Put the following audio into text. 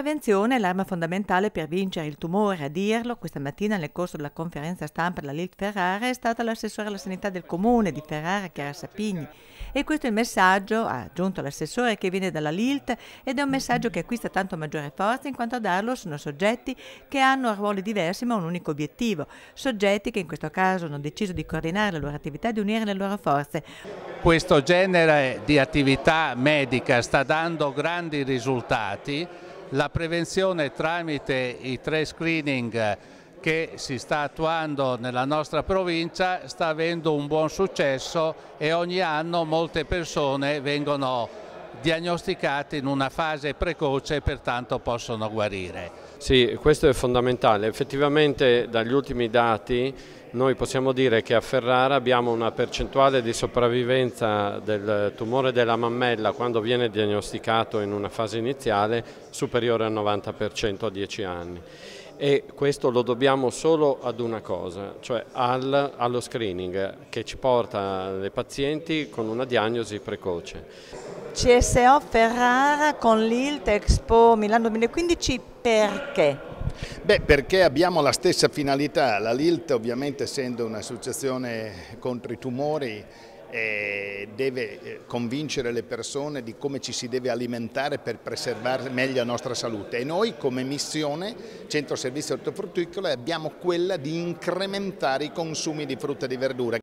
prevenzione è l'arma fondamentale per vincere il tumore. A dirlo questa mattina nel corso della conferenza stampa della Lilt Ferrara è stata l'assessore alla sanità del comune di Ferrara, Chiara Sapigni. E questo è il messaggio, ha aggiunto l'assessore, che viene dalla Lilt ed è un messaggio che acquista tanto maggiore forza in quanto a darlo sono soggetti che hanno ruoli diversi ma un unico obiettivo. Soggetti che in questo caso hanno deciso di coordinare la loro attività e di unire le loro forze. Questo genere di attività medica sta dando grandi risultati la prevenzione tramite i tre screening che si sta attuando nella nostra provincia sta avendo un buon successo e ogni anno molte persone vengono diagnosticate in una fase precoce e pertanto possono guarire. Sì, questo è fondamentale. Effettivamente dagli ultimi dati noi possiamo dire che a Ferrara abbiamo una percentuale di sopravvivenza del tumore della mammella quando viene diagnosticato in una fase iniziale superiore al 90% a 10 anni e questo lo dobbiamo solo ad una cosa, cioè al, allo screening che ci porta le pazienti con una diagnosi precoce. CSO Ferrara con l'ILT Expo Milano 2015 perché? Beh, perché abbiamo la stessa finalità, la LILT ovviamente essendo un'associazione contro i tumori eh, deve eh, convincere le persone di come ci si deve alimentare per preservare meglio la nostra salute e noi come missione Centro Servizio Ortofrutticolo, abbiamo quella di incrementare i consumi di frutta e di verdura.